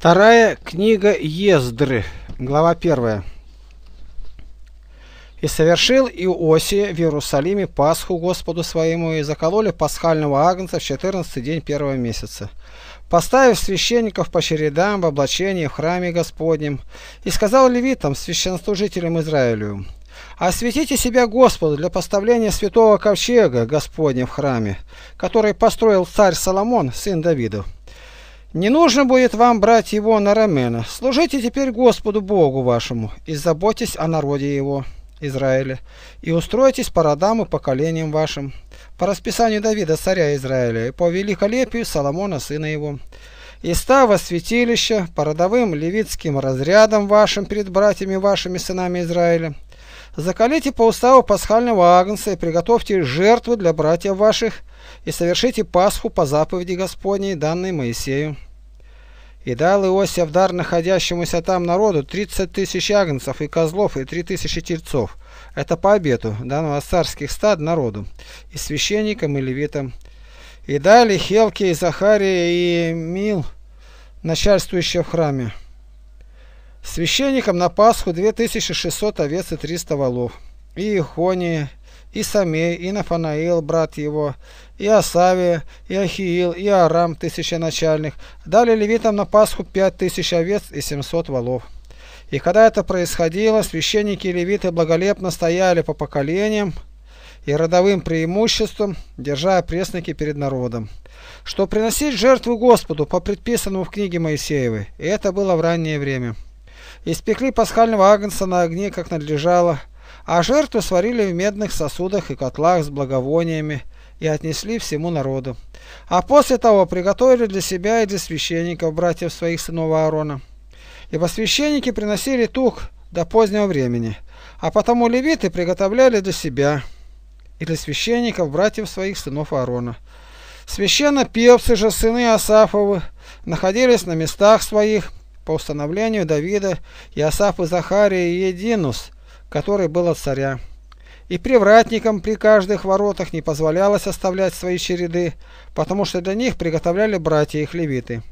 Вторая книга Ездры, глава 1. «И совершил Иосия в Иерусалиме Пасху Господу своему, и закололи пасхального агнца в четырнадцатый день первого месяца, поставив священников по чередам в облачении в храме Господнем, и сказал левитам, священнослужителям Израилю, «Осветите себя Господу для поставления святого ковчега Господня в храме, который построил царь Соломон, сын Давидов». Не нужно будет вам брать его на рамена. Служите теперь Господу Богу вашему и заботьтесь о народе его, Израиле и устройтесь по родам и поколениям вашим, по расписанию Давида, царя Израиля, и по великолепию Соломона, сына его. И става святилища по родовым левитским разрядам вашим перед братьями вашими сынами Израиля, Закалите по уставу пасхального агнца и приготовьте жертвы для братьев ваших, и совершите Пасху по заповеди Господней, данной Моисею. И дал Иосиф дар находящемуся там народу тридцать тысяч агнцев и козлов и три тысячи тельцов. Это по обету, данного от царских стад народу, и священникам, и левитам. И дали Хелке, и Захария, и Мил, начальствующие в храме. Священникам на Пасху 2600 овец и 300 волов. И Ихонии, и Самей, и Нафанаил, брат его, и Асавия, и Ахиил, и Арам, тысяча начальных. Дали левитам на Пасху 5000 овец и 700 волов. И когда это происходило, священники и левиты благолепно стояли по поколениям и родовым преимуществам, держа пресники перед народом, что приносить жертву Господу по предписанному в книге Моисеевой, и это было в раннее время испекли пасхального агнца на огне, как надлежало, а жертву сварили в медных сосудах и котлах с благовониями и отнесли всему народу. А после того приготовили для себя и для священников, братьев своих сынов Аарона. Ибо священники приносили тух до позднего времени, а потому левиты приготовляли для себя и для священников, братьев своих сынов Аарона. Священно певцы же, сыны Асафовы, находились на местах своих, по установлению Давида Иосаф и Захария и Единус, который был от царя. И привратникам при каждых воротах не позволялось оставлять свои череды, потому что для них приготовляли братья их левиты.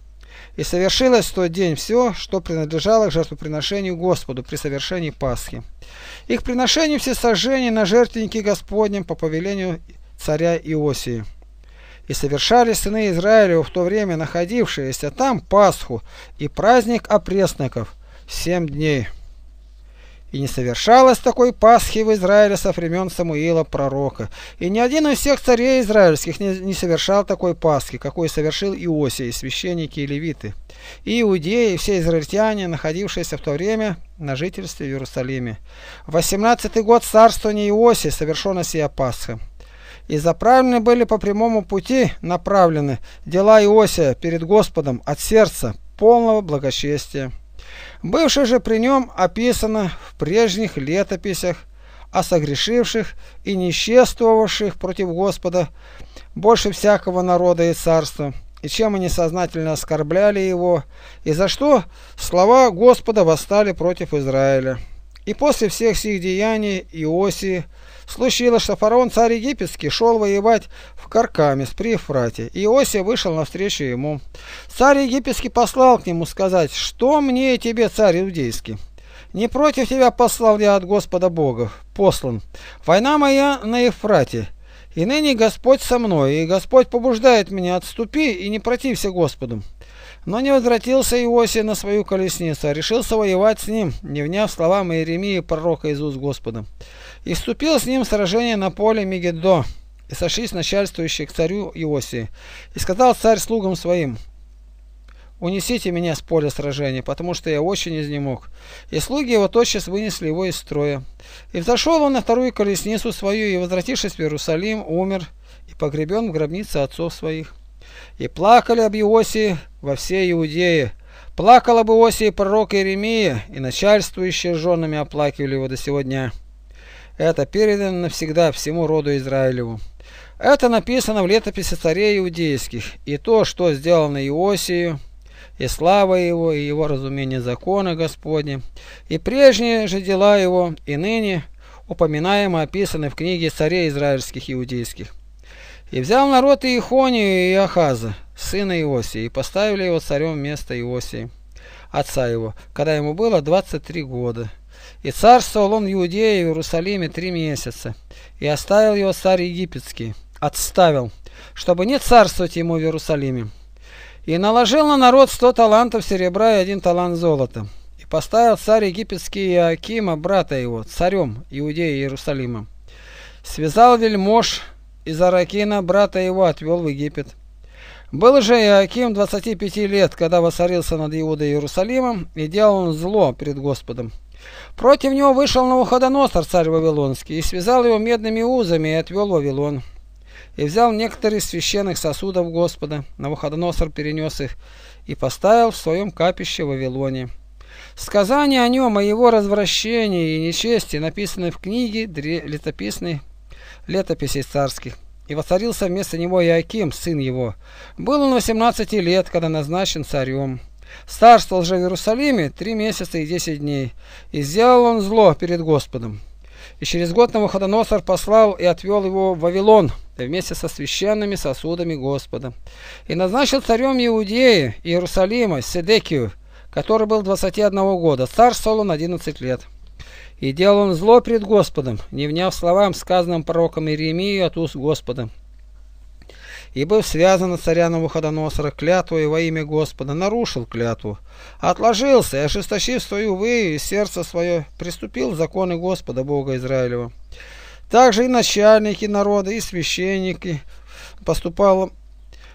И совершилось в тот день все, что принадлежало к жертвоприношению Господу при совершении Пасхи. их к все сожжения на жертвенники Господнем по повелению царя Иосии и совершали сыны Израилевы в то время находившиеся там Пасху и праздник опресноков семь дней. И не совершалось такой Пасхи в Израиле со времен Самуила пророка. И ни один из всех царей израильских не, не совершал такой Пасхи, какой совершил Иосия, священники и левиты. И иудеи, и все израильтяне, находившиеся в то время на жительстве в Иерусалиме. В 18 год царствования Иосия совершена сия Пасха и заправлены были по прямому пути направлены дела Иосия перед Господом от сердца полного благочестия. Бывшее же при нем описано в прежних летописях о согрешивших и несчествовавших против Господа больше всякого народа и царства, и чем они сознательно оскорбляли его, и за что слова Господа восстали против Израиля. И после всех сих деяний Иосии – Случилось, что фараон царь египетский шел воевать в Каркамис при Ефрате, и Иосия вышел навстречу ему. Царь египетский послал к нему сказать, что мне и тебе, царь иудейский. Не против тебя послал я от Господа Бога, послан. Война моя на Ефрате, и ныне Господь со мной, и Господь побуждает меня, отступи и не протився Господу. Но не возвратился Иосия на свою колесницу, а решился воевать с ним, не вняв словам Иеремии, пророка из уст Господа и вступил с ним в сражение на поле Мегиддо, и сошлись начальствующие к царю Иосии. И сказал царь слугам своим, «Унесите меня с поля сражения, потому что я очень изнемог». И слуги его тотчас вынесли его из строя. И взошел он на вторую колесницу свою, и, возвратившись в Иерусалим, умер и погребен в гробнице отцов своих. И плакали об Иосии во всей Иудее, Плакал об Иосии пророк Иеремия, и начальствующие женами оплакивали его до сего дня. Это передано навсегда всему роду Израилеву. Это написано в летописи царей иудейских, и то, что сделано Иосию, и слава его, и его разумение закона Господне, и прежние же дела его, и ныне упоминаемо описаны в книге царей израильских иудейских. И взял народ Иехонию и Ахаза, сына Иосии, и поставили его царем вместо Иосии, отца его, когда ему было 23 года. И царствовал он в Иудее и в Иерусалиме три месяца, и оставил его царь египетский, отставил, чтобы не царствовать ему в Иерусалиме. И наложил на народ сто талантов серебра и один талант золота. И поставил царь египетский Иоакима, брата его, царем Иудеи и Иерусалима. Связал вельмож из Аракина, брата его, отвел в Египет. Был же Иоаким 25 лет, когда воцарился над Иудой Иерусалимом, и делал он зло пред Господом. Против него вышел Навуходоносор, царь Вавилонский, и связал его медными узами и отвел Вавилон. И взял некоторые священных сосудов Господа, Навуходоносор перенес их, и поставил в своем капище в Вавилоне. Сказание о нем, о его развращении и нечести написаны в книге летописной летописей царских. И воцарился вместо него Иаким, сын его. Был он 18 лет, когда назначен царем. Старствовал же в Иерусалиме три месяца и десять дней, и сделал он зло перед Господом. И через год Навуходоносор послал и отвел его в Вавилон вместе со священными сосудами Господа. И назначил царем Иудеи Иерусалима Седекию, который был 21 года, царствовал он 11 лет. И делал он зло пред Господом, не вняв словам, сказанным пророком Иеремии от уст Господа и, был связан от царя Навуходоносора клятвой во имя Господа, нарушил клятву, отложился и, ожесточив свою выю и сердце свое, приступил законы Господа Бога Израилева. Также и начальники народа, и священники поступало,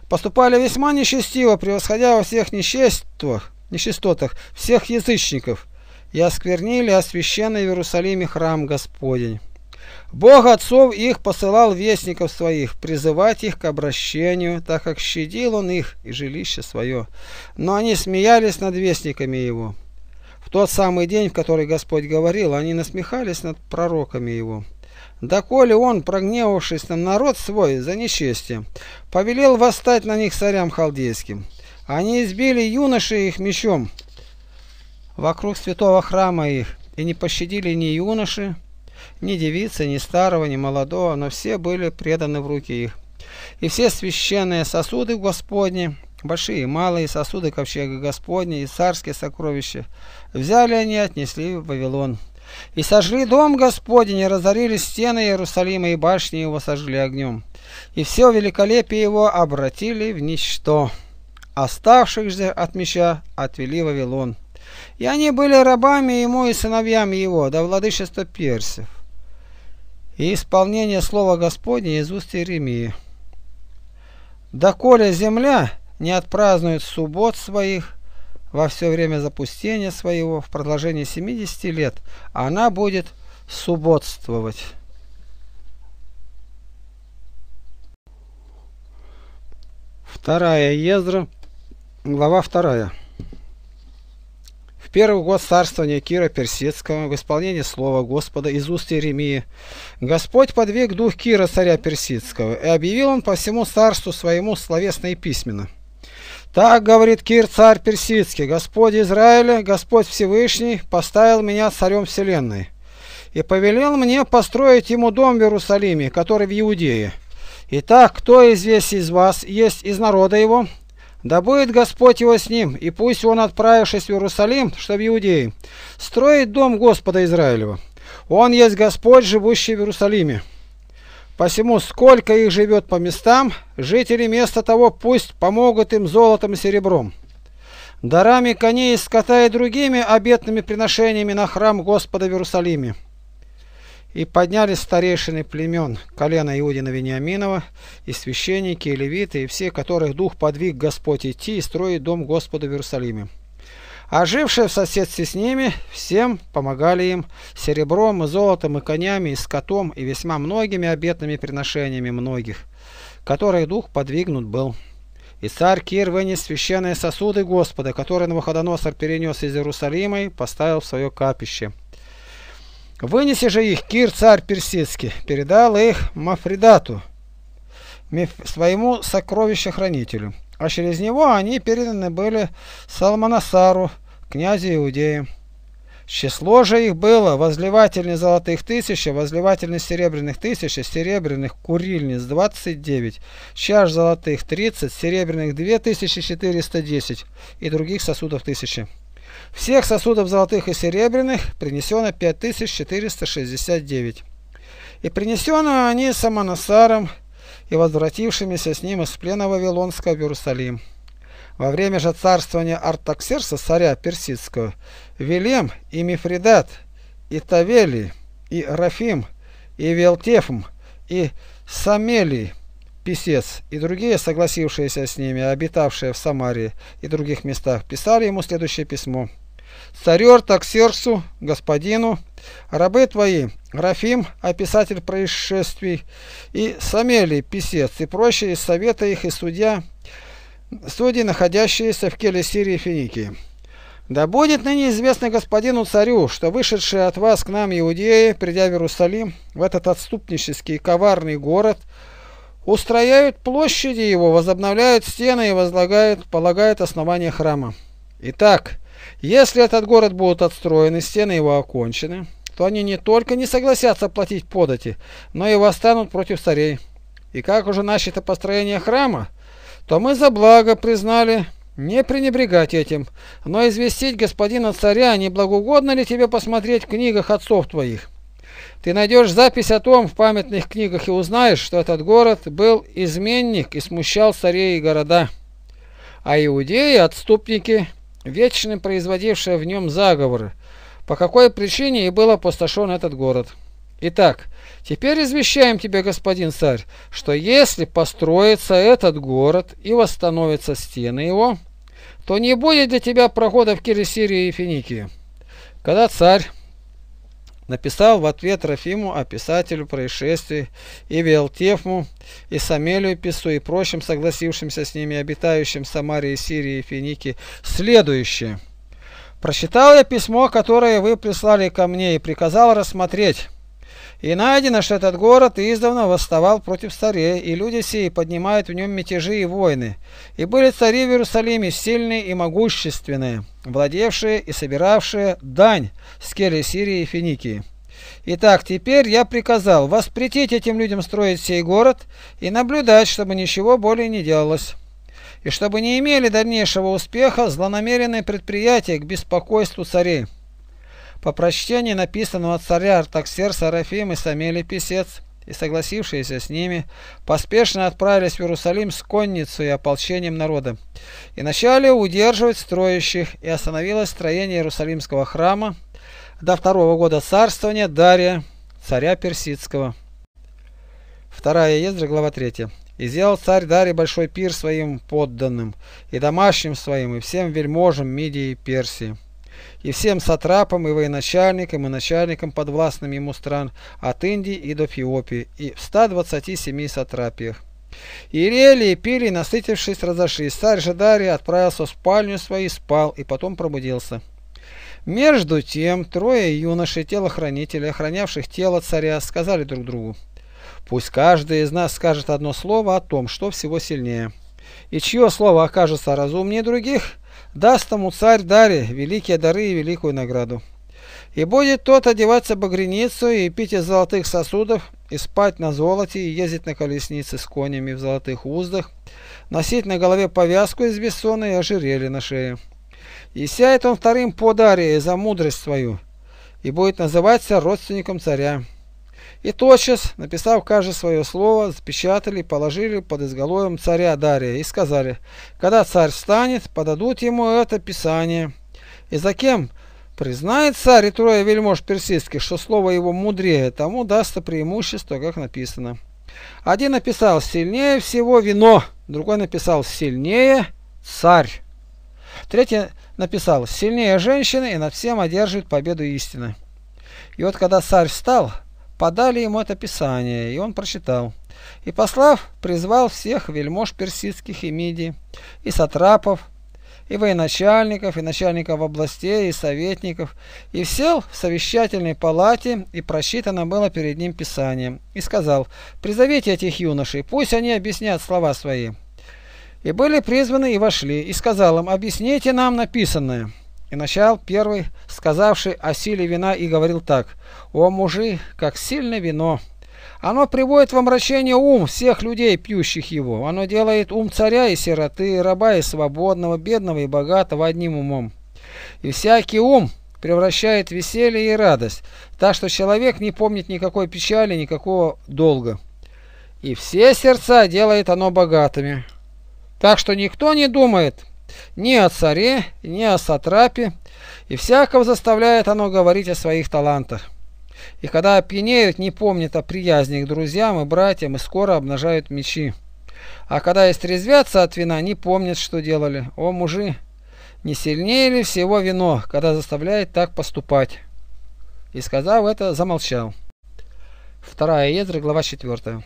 поступали весьма нечестиво, превосходя во всех нечествах, нечистотах всех язычников, и осквернили освященный в Иерусалиме храм Господень. Бог отцов их посылал вестников своих, призывать их к обращению, так как щадил он их и жилище свое. Но они смеялись над вестниками его. В тот самый день, в который Господь говорил, они насмехались над пророками его. Доколе он, прогневавшись на народ свой за нечестие, повелел восстать на них царям халдейским. Они избили юношей их мечом вокруг святого храма их, и не пощадили ни юноши, ни девицы, ни старого, ни молодого, но все были преданы в руки их. И все священные сосуды Господни, большие и малые сосуды ковчега Господня и царские сокровища, взяли они и отнесли в Вавилон. И сожгли дом Господень, и разорили стены Иерусалима, и башни его сожгли огнем. И все великолепие его обратили в ничто. Оставших же от меча отвели Вавилон и они были рабами ему и сыновьями его, до владычества персов. И исполнение слова Господня из уст Иеремии. «Доколе земля не отпразднует суббот своих во все время запустения своего, в продолжении 70 лет, она будет субботствовать». Вторая Ездра, глава вторая первый год царствования Кира Персидского, в исполнении слова Господа из уст Иеремии, Господь подвиг дух Кира, царя Персидского, и объявил он по всему царству своему словесно и письменно. Так говорит Кир, царь Персидский, Господь Израиля, Господь Всевышний, поставил меня царем вселенной, и повелел мне построить ему дом в Иерусалиме, который в Иудее. Итак, кто из из вас есть из народа его, да будет Господь его с ним, и пусть он, отправившись в Иерусалим, что в Иудее, строит дом Господа Израилева. Он есть Господь, живущий в Иерусалиме. Посему, сколько их живет по местам, жители места того пусть помогут им золотом и серебром. Дарами коней, скота и другими обетными приношениями на храм Господа в Иерусалиме. И поднялись старейшины племен, колено Иудина Вениаминова, и священники, и левиты, и все, которых дух подвиг Господь идти и строить дом Господа в Иерусалиме. Ожившие а в соседстве с ними, всем помогали им серебром, и золотом, и конями, и скотом, и весьма многими обетными приношениями многих, которых дух подвигнут был. И царь Кир вынес священные сосуды Господа, которые Навуходоносор перенес из Иерусалима и поставил в свое капище. Вынеси же их, Кир, царь персидский, передал их Мафридату, своему сокровищехранителю, а через него они переданы были Салманасару, князю Иудеи. Число же их было возливательниц золотых тысячи, возливательниц серебряных тысячи, серебряных курильниц 29, чаш золотых 30, серебряных 2410 и других сосудов тысячи. Всех сосудов золотых и серебряных принесено 5469. И принесены они Саманасаром и возвратившимися с ним из плена Вавилонского в Иерусалим. Во время же царствования Артаксерса, царя персидского, Велем и Мифридат, и Тавели, и Рафим, и Велтефм, и Самели писец, и другие, согласившиеся с ними, обитавшие в Самарии и других местах, писали ему следующее письмо – Царер так сердцу, господину, рабы твои, Рафим, описатель происшествий, и Самелий, писец, и прочие, и совета их, и судья, судьи, находящиеся в келе Сирии и Финикии. Да будет ныне известно господину царю, что вышедшие от вас к нам иудеи, придя в Иерусалим, в этот отступнический коварный город, устрояют площади его, возобновляют стены и возлагают, полагают основание храма. Итак, если этот город будут отстроены, стены его окончены, то они не только не согласятся платить подати, но и восстанут против царей. И как уже начато построение храма, то мы за благо признали не пренебрегать этим, но известить господина царя, не благоугодно ли тебе посмотреть в книгах отцов твоих. Ты найдешь запись о том в памятных книгах и узнаешь, что этот город был изменник и смущал царей и города. А иудеи – отступники – вечно производившая в нем заговоры, по какой причине и был опустошен этот город. Итак, теперь извещаем тебя, господин царь, что если построится этот город и восстановятся стены его, то не будет для тебя прохода в Кирисирии и Финикию. Когда царь написал в ответ Рафиму, о писателю происшествий и Велтефму, и Самелию Пису, и прочим согласившимся с ними, обитающим в Сирии и Финики следующее. «Прочитал я письмо, которое вы прислали ко мне, и приказал рассмотреть». И найдено, что этот город издавна восставал против царей, и люди сии поднимают в нем мятежи и войны. И были цари в Иерусалиме сильные и могущественные, владевшие и собиравшие дань с Кели Сирии и Финикии. Итак, теперь я приказал воспретить этим людям строить сей город и наблюдать, чтобы ничего более не делалось. И чтобы не имели дальнейшего успеха злонамеренные предприятия к беспокойству царей. По прочтении написанного царя Артаксерса Рафим и Самели Писец, и согласившиеся с ними, поспешно отправились в Иерусалим с конницей и ополчением народа. И начали удерживать строящих, и остановилось строение Иерусалимского храма до второго года царствования Дария, царя Персидского. Вторая Ездра, глава 3. «И сделал царь Дарий большой пир своим подданным, и домашним своим, и всем вельможам Мидии и Персии» и всем сатрапам, и военачальникам, и начальникам подвластным ему стран от Индии и до Фиопии, и в 127 сатрапиях. Ирели и пили, насытившись, разошлись. Царь же отправился в спальню свою, спал и потом пробудился. Между тем трое юношей телохранителей, охранявших тело царя, сказали друг другу, «Пусть каждый из нас скажет одно слово о том, что всего сильнее, и чье слово окажется разумнее других, даст тому царь даре великие дары и великую награду. И будет тот одеваться багряницу и пить из золотых сосудов, и спать на золоте, и ездить на колеснице с конями в золотых уздах, носить на голове повязку из бессона и ожерелье на шее. И сядет он вторым по даре за мудрость свою, и будет называться родственником царя. И тотчас, написав каждое свое слово, запечатали и положили под изголовьем царя Дария и сказали, когда царь встанет, подадут ему это писание. И за кем признает царь и трое вельмож персидских, что слово его мудрее, тому дастся преимущество, как написано. Один написал «сильнее всего вино», другой написал «сильнее царь». Третий написал «сильнее женщины и над всем одерживает победу истины». И вот когда царь встал, подали ему это писание, и он прочитал. И послав, призвал всех вельмож персидских и мидий, и сатрапов, и военачальников, и начальников областей, и советников, и сел в совещательной палате, и просчитано было перед ним писание, и сказал, «Призовите этих юношей, пусть они объяснят слова свои». И были призваны и вошли, и сказал им, «Объясните нам написанное» и начал первый, сказавший о силе вина, и говорил так. «О, мужи, как сильно вино! Оно приводит в омрачение ум всех людей, пьющих его. Оно делает ум царя и сироты, и раба и свободного, бедного и богатого одним умом. И всякий ум превращает веселье и радость, так что человек не помнит никакой печали, никакого долга. И все сердца делает оно богатыми. Так что никто не думает, ни о царе, ни о сатрапе, и всякого заставляет оно говорить о своих талантах. И когда опьянеют, не помнят о приязни к друзьям и братьям, и скоро обнажают мечи. А когда истрезвятся от вина, не помнят, что делали. О, мужи, не сильнее ли всего вино, когда заставляет так поступать? И сказав это, замолчал. Вторая Езра, глава 4.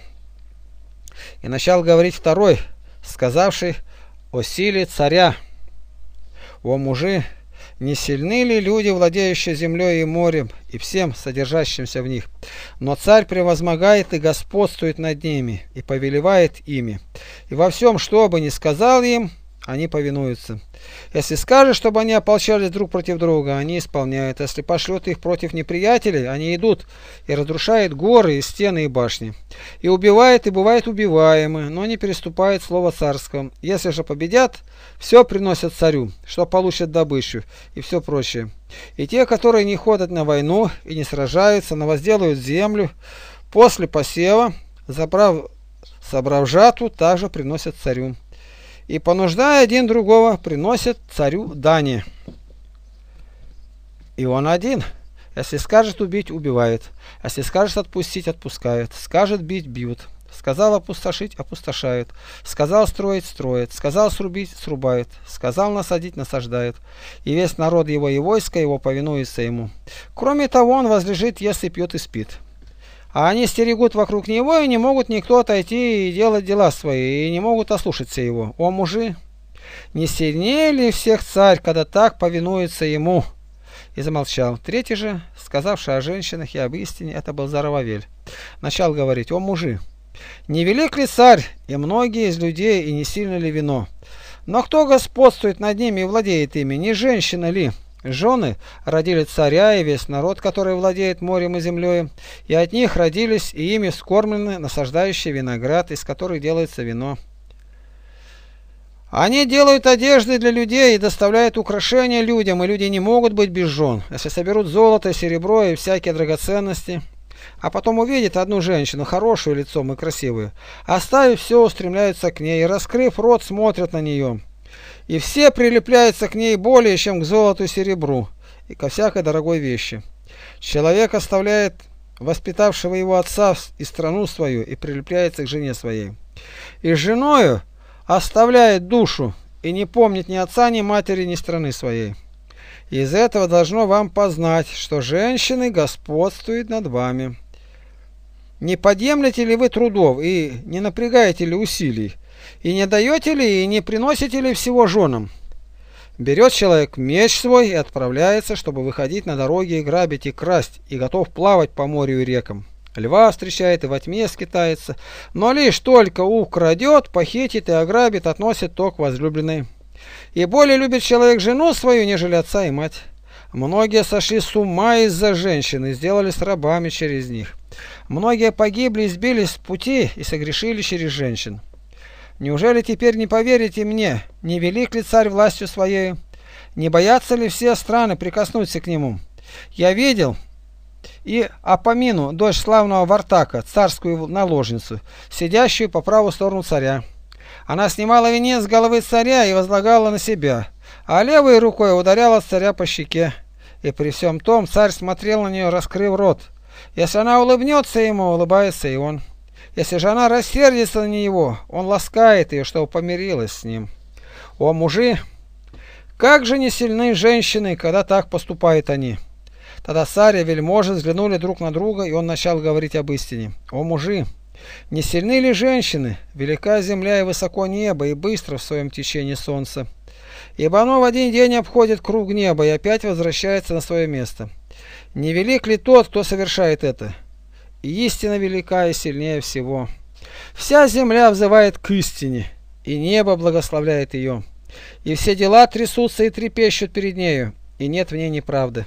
И начал говорить второй, сказавший, о силе царя. О мужи, не сильны ли люди, владеющие землей и морем, и всем содержащимся в них? Но царь превозмогает и господствует над ними, и повелевает ими. И во всем, что бы ни сказал им, они повинуются. Если скажешь, чтобы они ополчались друг против друга, они исполняют. Если пошлет их против неприятелей, они идут и разрушают горы, и стены, и башни. И убивает, и бывает убиваемы, но не переступает слово царское. Если же победят, все приносят царю, что получат добычу, и все прочее. И те, которые не ходят на войну и не сражаются, но возделают землю, после посева, забрав, собрав жату, также приносят царю и, понуждая один другого, приносят царю дани. И он один. Если скажет убить, убивает. Если скажет отпустить, отпускает. Скажет бить, бьют. Сказал опустошить, опустошает. Сказал строить, строит. Сказал срубить, срубает. Сказал насадить, насаждает. И весь народ его и войско его повинуется ему. Кроме того, он возлежит, если пьет и спит а они стерегут вокруг него и не могут никто отойти и делать дела свои, и не могут ослушаться его. О, мужи, не сильнее ли всех царь, когда так повинуется ему?» И замолчал. Третий же, сказавший о женщинах и об истине, это был Зарававель. Начал говорить, «О, мужи, не велик ли царь, и многие из людей, и не сильно ли вино? Но кто господствует над ними и владеет ими, не женщина ли?» Жены родили царя и весь народ, который владеет морем и землей, и от них родились и ими скормлены насаждающие виноград, из которых делается вино. Они делают одежды для людей и доставляют украшения людям, и люди не могут быть без жен, если соберут золото, серебро и всякие драгоценности. А потом увидят одну женщину, хорошую лицом и красивую, оставив все, устремляются к ней, и, раскрыв рот, смотрят на нее и все прилепляются к ней более, чем к золоту и серебру, и ко всякой дорогой вещи. Человек оставляет воспитавшего его отца и страну свою, и прилепляется к жене своей. И с женою оставляет душу, и не помнит ни отца, ни матери, ни страны своей. И из этого должно вам познать, что женщины господствуют над вами. Не подъемлете ли вы трудов и не напрягаете ли усилий, и не даете ли, и не приносите ли всего женам? Берет человек меч свой и отправляется, чтобы выходить на дороги и грабить, и красть, и готов плавать по морю и рекам. Льва встречает и во тьме скитается, но лишь только украдет, похитит и ограбит, относит то к возлюбленной. И более любит человек жену свою, нежели отца и мать. Многие сошли с ума из-за женщины и сделались рабами через них. Многие погибли, сбились с пути и согрешили через женщин. Неужели теперь не поверите мне, не велик ли царь властью своей? Не боятся ли все страны прикоснуться к нему? Я видел и Апамину, дочь славного Вартака, царскую наложницу, сидящую по правую сторону царя. Она снимала венец с головы царя и возлагала на себя, а левой рукой ударяла царя по щеке. И при всем том царь смотрел на нее, раскрыв рот. Если она улыбнется ему, улыбается и он. Если же она рассердится на него, он ласкает ее, чтобы помирилась с ним. О, мужи! Как же не сильны женщины, когда так поступают они! Тогда царь и вельможи взглянули друг на друга, и он начал говорить об истине. О, мужи! Не сильны ли женщины? Велика земля и высоко небо, и быстро в своем течении солнце. Ибо оно в один день обходит круг неба и опять возвращается на свое место. Не велик ли тот, кто совершает это? и истина велика и сильнее всего. Вся земля взывает к истине, и небо благословляет ее, и все дела трясутся и трепещут перед нею, и нет в ней неправды.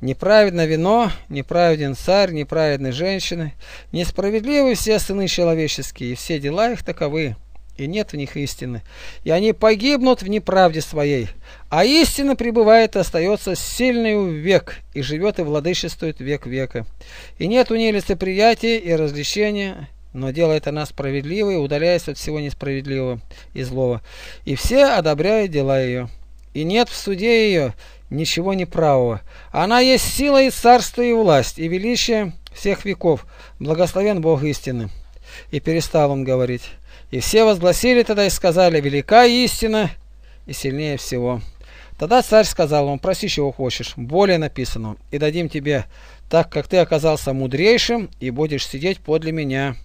Неправедно вино, неправеден царь, неправедны женщины, несправедливы все сыны человеческие, и все дела их таковы и нет в них истины, и они погибнут в неправде своей, а истина пребывает и остается сильной век, и живет и владычествует век века. И нет у нее лицеприятия и развлечения, но делает она справедливой, удаляясь от всего несправедливого и злого, и все одобряют дела ее. И нет в суде ее ничего неправого. Она есть сила и царство, и власть, и величие всех веков. Благословен Бог истины. И перестал он говорить. И все возгласили тогда и сказали, велика истина и сильнее всего. Тогда царь сказал ему, проси, чего хочешь, более написано, и дадим тебе, так как ты оказался мудрейшим и будешь сидеть подле меня»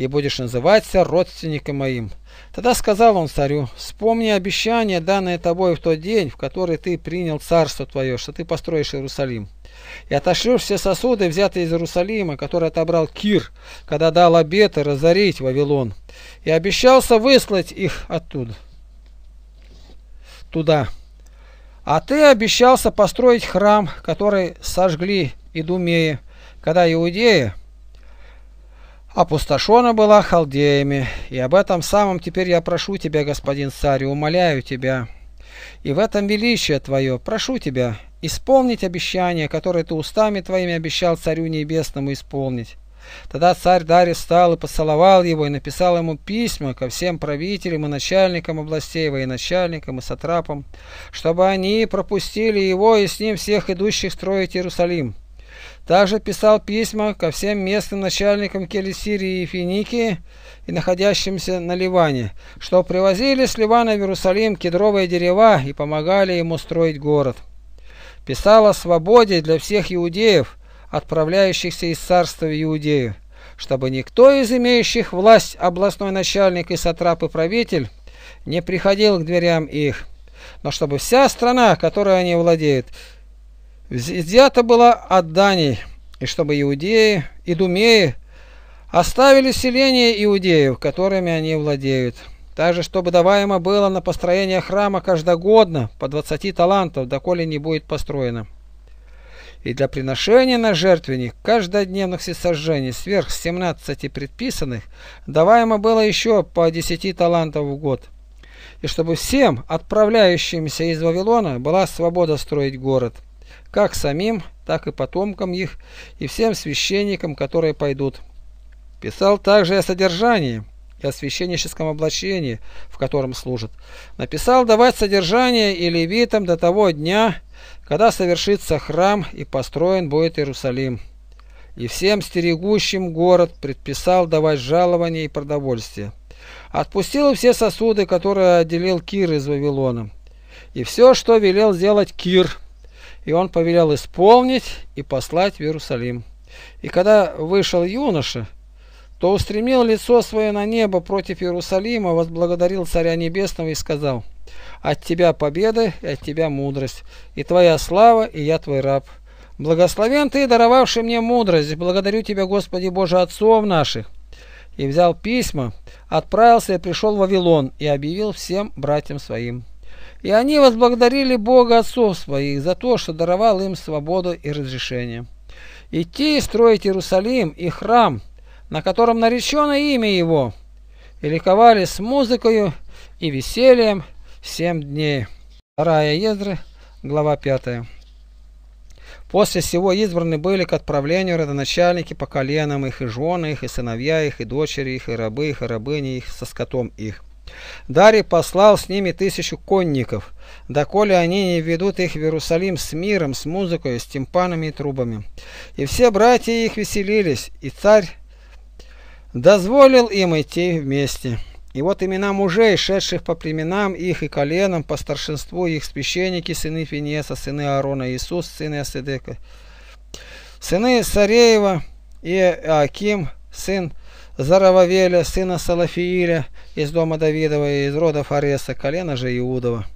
и будешь называться родственником моим». Тогда сказал он царю, «Вспомни обещание, данное тобой в тот день, в который ты принял царство твое, что ты построишь Иерусалим, и отошлешь все сосуды, взятые из Иерусалима, которые отобрал Кир, когда дал обет разорить Вавилон, и обещался выслать их оттуда, туда. А ты обещался построить храм, который сожгли идумеи, когда иудеи, опустошена была халдеями, и об этом самом теперь я прошу тебя, господин царь, умоляю тебя, и в этом величие твое прошу тебя исполнить обещание, которое ты устами твоими обещал царю небесному исполнить. Тогда царь Дарий встал и поцеловал его, и написал ему письма ко всем правителям и начальникам областей, военачальникам и сатрапам, чтобы они пропустили его и с ним всех идущих строить Иерусалим. Также писал письма ко всем местным начальникам Келесирии и Финикии и находящимся на Ливане, что привозили с Ливана в Иерусалим кедровые дерева и помогали ему строить город. Писал о свободе для всех иудеев, отправляющихся из царства в Иудею, чтобы никто из имеющих власть областной начальник и сатрап и правитель не приходил к дверям их, но чтобы вся страна, которой они владеют, взята была от Дании, и чтобы иудеи и думеи оставили селение иудеев, которыми они владеют. Также, чтобы даваемо было на построение храма каждогодно по 20 талантов, доколе не будет построено. И для приношения на жертвенник каждодневных всесожжений сверх 17 предписанных даваемо было еще по 10 талантов в год. И чтобы всем отправляющимся из Вавилона была свобода строить город – как самим, так и потомкам их, и всем священникам, которые пойдут. Писал также о содержании, и о священническом облачении, в котором служит. Написал давать содержание и левитам до того дня, когда совершится храм и построен будет Иерусалим. И всем стерегущим город предписал давать жалование и продовольствие. Отпустил все сосуды, которые отделил Кир из Вавилона. И все, что велел сделать Кир – и он повелел исполнить и послать в Иерусалим. И когда вышел юноша, то устремил лицо свое на небо против Иерусалима, возблагодарил Царя Небесного и сказал, «От тебя победа и от тебя мудрость, и твоя слава, и я твой раб». Благословен Ты, даровавший мне мудрость, благодарю Тебя, Господи Боже, отцов наших. И взял письма, отправился и пришел в Вавилон, и объявил всем братьям своим. И они возблагодарили Бога отцов своих за то, что даровал им свободу и разрешение. Идти и строить Иерусалим и храм, на котором наречено имя его, и ликовали с музыкою и весельем семь дней. Вторая Ездры, глава 5. После сего избраны были к отправлению родоначальники по коленам их, и жены их, и сыновья их, и дочери их, и рабы их, и рабыни их, со скотом их. Дарий послал с ними тысячу конников, доколе они не ведут их в Иерусалим с миром, с музыкой, с тимпанами и трубами. И все братья их веселились, и царь дозволил им идти вместе. И вот имена мужей, шедших по племенам их и коленам, по старшинству их священники, сыны Финеса, сыны Аарона, Иисус, сыны Асидека, сыны Сареева и Аким, сын Зарававеля, сына Салафииля, из дома Давидова и из рода Фареса, колена же Иудова,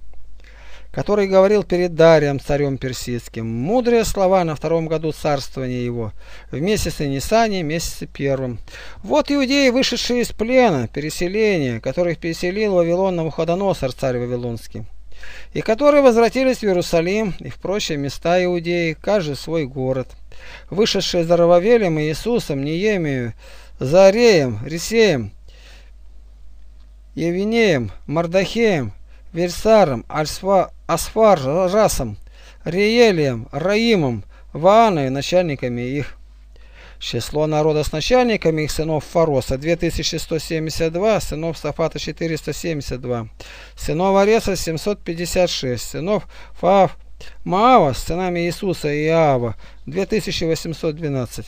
который говорил перед Дарием, царем персидским, мудрые слова на втором году царствования его, в месяце Нисане, месяце первом. Вот иудеи, вышедшие из плена, переселения, которых переселил Вавилон Навуходоносор, царь Вавилонский, и которые возвратились в Иерусалим и в прочие места иудеи, каждый свой город. Вышедшие за Рававелем и Иисусом, Неемию, Зареем, Рисеем, Евинеем, Мардахеем, Версаром, Альсфа, Асфаржасом, Риелием, Раимом, Вааной, начальниками их. Число народа с начальниками их сынов Фароса 2172, сынов Сафата 472, сынов Ареса 756, сынов Фаав Маава с сынами Иисуса и Иава 2812.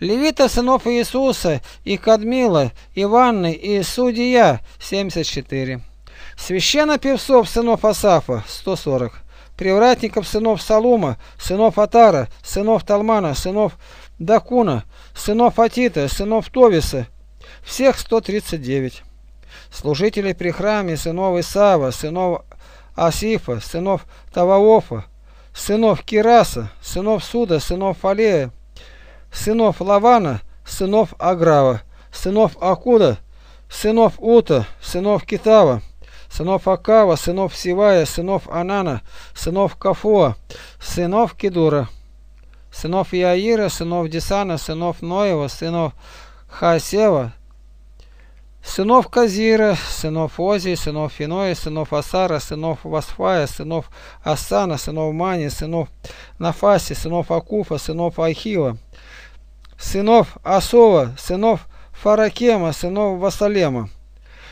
Левита сынов Иисуса, и Кадмила, Иванны и Судия, 74. певцов сынов Асафа, 140. Привратников сынов Салума, сынов Атара, сынов Талмана, сынов Дакуна, сынов Атита, сынов Товиса, всех 139. Служителей при храме сынов Исава, сынов Асифа, сынов Таваофа, сынов Кираса, сынов Суда, сынов Фалея, сынов Лавана, сынов Аграва, сынов Акуда, сынов Ута, сынов Китава, сынов Акава, сынов Сивая, сынов Анана, сынов Кафуа, сынов Кидура, сынов Яира, сынов Десана, сынов Ноева, сынов Хасева, сынов Казира, сынов Ози, сынов Финоя, сынов Асара, сынов Васфая, сынов Асана, сынов Мани, сынов Нафаси, сынов Акуфа, сынов Ахива, сынов Асова, сынов Фаракема, сынов Васалема,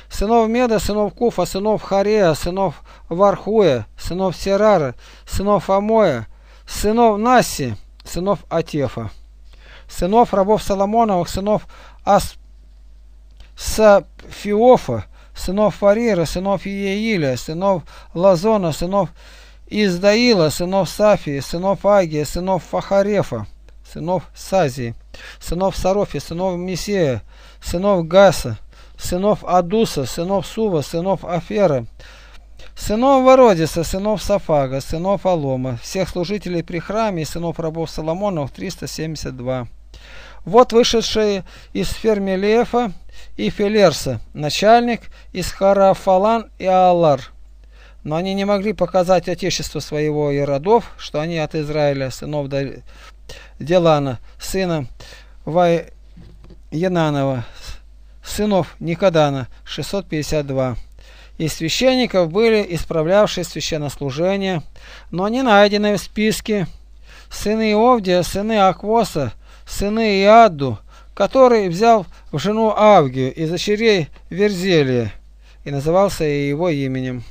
сынов Меда, сынов Куфа, сынов Харея, сынов Вархуя, сынов Серара, сынов Амоя, сынов Наси, сынов Атефа, сынов рабов Соломоновых, сынов Ас... Сафиофа, сынов Фарира, сынов Иеиля, сынов Лазона, сынов Издаила, сынов Сафии, сынов Агия, сынов Фахарефа сынов Сазии, сынов Сарофи, сынов Месея, сынов Гаса, сынов Адуса, сынов Сува, сынов Афера, сынов Вородиса, сынов Сафага, сынов Алома, всех служителей при храме и сынов рабов Соломонов 372. Вот вышедшие из Лефа и Филерса, начальник из Харафалан и Алар. Но они не могли показать отечество своего и родов, что они от Израиля, сынов Делана, сына Ваенанова, сынов Никодана, 652. Из священников были исправлявшие священнослужение, но не найдены в списке сыны Иовдия, сыны Аквоса, сыны Иадду, который взял в жену Авгию из очерей Верзелия и назывался его именем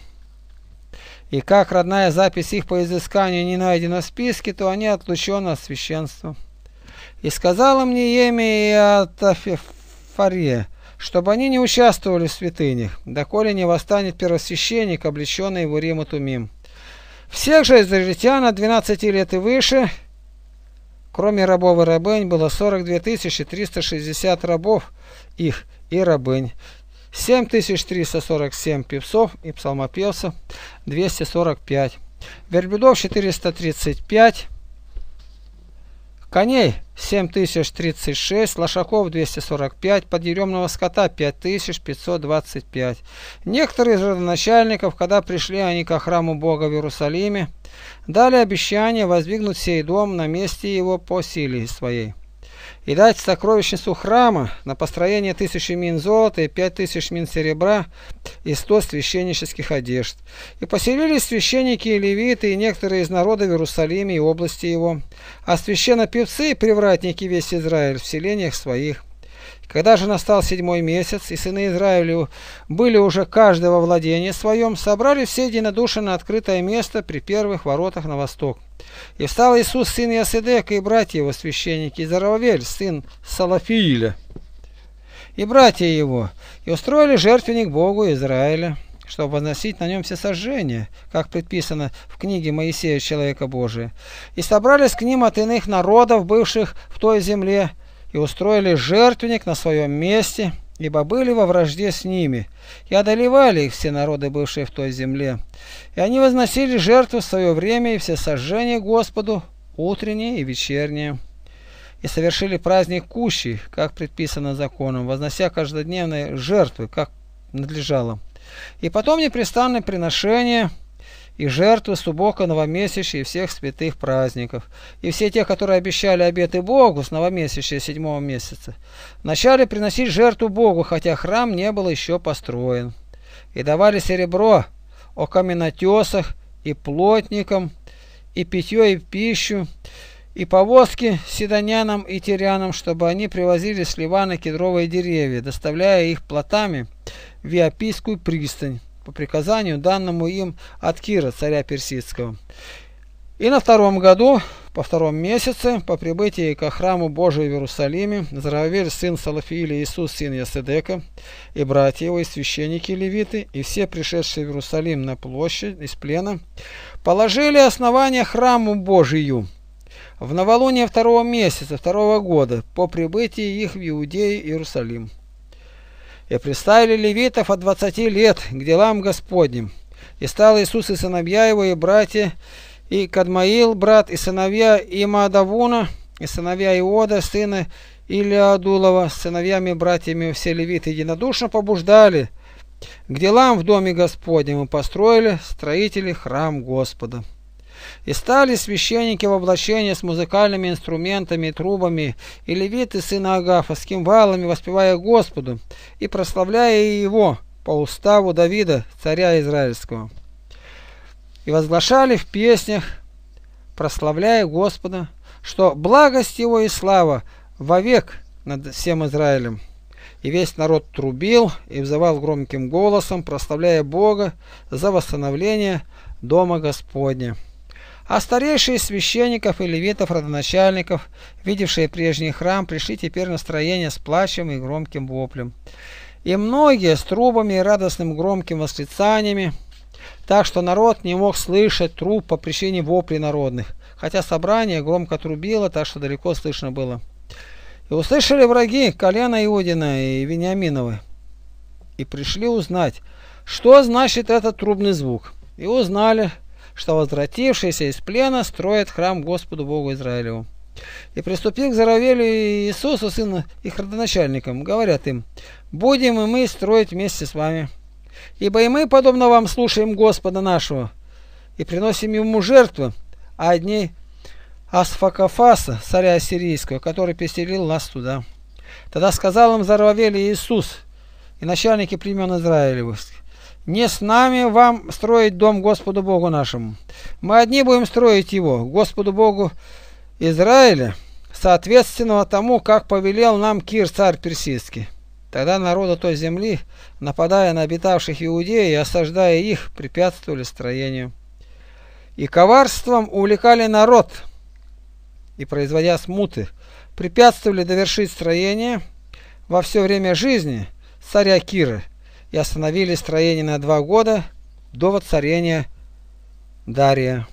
и как родная запись их по изысканию не найдена в списке, то они отлучены от священства. И сказала мне Емия Тафифарье, чтобы они не участвовали в святынях, доколе не восстанет первосвященник, облеченный в Урим и Тумим. Всех же израильтян от 12 лет и выше, кроме рабов и рабынь, было 42 360 рабов их и рабынь. 7347 певцов и псалмопевцев 245. Верблюдов 435. Коней 7036, лошаков 245, подъеремного скота 5525. Некоторые из родоначальников, когда пришли они ко храму Бога в Иерусалиме, дали обещание воздвигнуть сей дом на месте его по силе своей и дать сокровищницу храма на построение тысячи мин золота и пять тысяч мин серебра и сто священнических одежд. И поселились священники и левиты и некоторые из народа в Иерусалиме и области его, а священно певцы и привратники весь Израиль в селениях своих. Когда же настал седьмой месяц, и сыны Израилю были уже каждого владения своем, собрали все единодушно на открытое место при первых воротах на восток. И встал Иисус, сын Иосидека, и братья его священники, и Зарававель, сын Салафииля, и братья его, и устроили жертвенник Богу Израиля, чтобы возносить на нем все сожжения, как предписано в книге Моисея, Человека Божия. И собрались к ним от иных народов, бывших в той земле, и устроили жертвенник на своем месте – ибо были во вражде с ними, и одолевали их все народы, бывшие в той земле. И они возносили жертву в свое время и все сожжения Господу, утренние и вечерние. И совершили праздник кущей, как предписано законом, вознося каждодневные жертвы, как надлежало. И потом непрестанные приношения – и жертвы субока новомесячья и всех святых праздников, и все те, которые обещали обеты Богу с новомесячья седьмого месяца, начали приносить жертву Богу, хотя храм не был еще построен, и давали серебро о каменотесах и плотникам, и питье, и пищу, и повозки седонянам и тирянам, чтобы они привозили с Ливана кедровые деревья, доставляя их плотами в Виапийскую пристань по приказанию, данному им от Кира, царя персидского. И на втором году, по втором месяце, по прибытии ко храму Божию в Иерусалиме, Заравель, сын Салафииля, Иисус, сын Яседека, и братья его, и священники левиты, и все пришедшие в Иерусалим на площадь из плена, положили основание храму Божию. В новолуние второго месяца, второго года, по прибытии их в Иудею Иерусалим. И представили левитов от двадцати лет к делам Господним. И стал Иисус и сыновья его, и братья, и Кадмаил, брат, и сыновья Имадавуна, и сыновья Иода, сына Илиадулова, с сыновьями братьями все левиты единодушно побуждали к делам в доме Господнем и построили строители храм Господа. И стали священники в облачении с музыкальными инструментами и трубами, и левиты сына Агафа с кимвалами, воспевая Господу и прославляя Его по уставу Давида, царя Израильского. И возглашали в песнях, прославляя Господа, что благость Его и слава вовек над всем Израилем. И весь народ трубил и взывал громким голосом, прославляя Бога за восстановление Дома Господня. А старейшие священников и левитов-родоначальников, видевшие прежний храм, пришли теперь настроение с плачем и громким воплем. И многие с трубами и радостным громким восклицаниями, так что народ не мог слышать труб по причине воплей народных, хотя собрание громко трубило, так что далеко слышно было. И услышали враги колена Иудина и Вениаминовы, и пришли узнать, что значит этот трубный звук. И узнали, что возвратившиеся из плена строят храм Господу Богу Израилеву. И приступил к Заравелю и Иисусу, сыну их родоначальникам, говорят им, «Будем и мы строить вместе с вами, ибо и мы, подобно вам, слушаем Господа нашего и приносим ему жертвы, а одни Асфакафаса, царя ассирийского, который переселил нас туда». Тогда сказал им Заравель Иисус, и начальники племен Израилевых, не с нами вам строить дом Господу Богу нашему. Мы одни будем строить его, Господу Богу Израиля, соответственного тому, как повелел нам Кир, царь персидский. Тогда народу той земли, нападая на обитавших иудеи и осаждая их, препятствовали строению. И коварством увлекали народ, и, производя смуты, препятствовали довершить строение во все время жизни царя Кира – и остановили строение на два года до воцарения Дария.